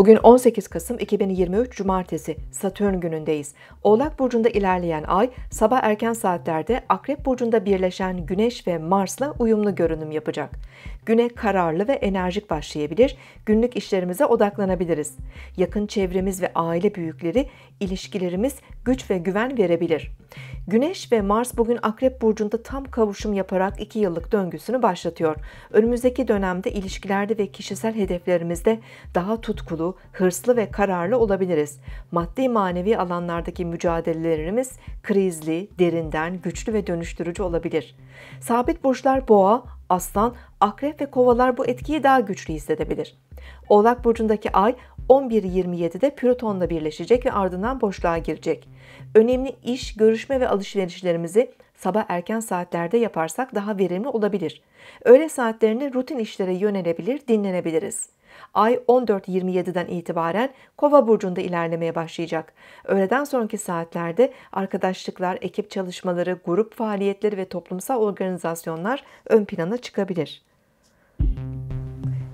Bugün 18 Kasım 2023 Cumartesi Satürn günündeyiz. Oğlak burcunda ilerleyen ay sabah erken saatlerde Akrep burcunda birleşen Güneş ve Mars'la uyumlu görünüm yapacak. Güne kararlı ve enerjik başlayabilir, günlük işlerimize odaklanabiliriz. Yakın çevremiz ve aile büyükleri ilişkilerimiz güç ve güven verebilir. Güneş ve Mars bugün Akrep Burcu'nda tam kavuşum yaparak 2 yıllık döngüsünü başlatıyor. Önümüzdeki dönemde ilişkilerde ve kişisel hedeflerimizde daha tutkulu, hırslı ve kararlı olabiliriz. Maddi manevi alanlardaki mücadelelerimiz krizli, derinden, güçlü ve dönüştürücü olabilir. Sabit burçlar Boğa, Aslan, Akrep ve Kovalar bu etkiyi daha güçlü hissedebilir. Oğlak burcundaki Ay 11.27'de Plüton'la birleşecek ve ardından boşluğa girecek. Önemli iş, görüşme ve alışverişlerimizi sabah erken saatlerde yaparsak daha verimli olabilir. Öğle saatlerinde rutin işlere yönelebilir, dinlenebiliriz. Ay 14.27'den itibaren Kova burcunda ilerlemeye başlayacak. Öğleden sonraki saatlerde arkadaşlıklar, ekip çalışmaları, grup faaliyetleri ve toplumsal organizasyonlar ön plana çıkabilir.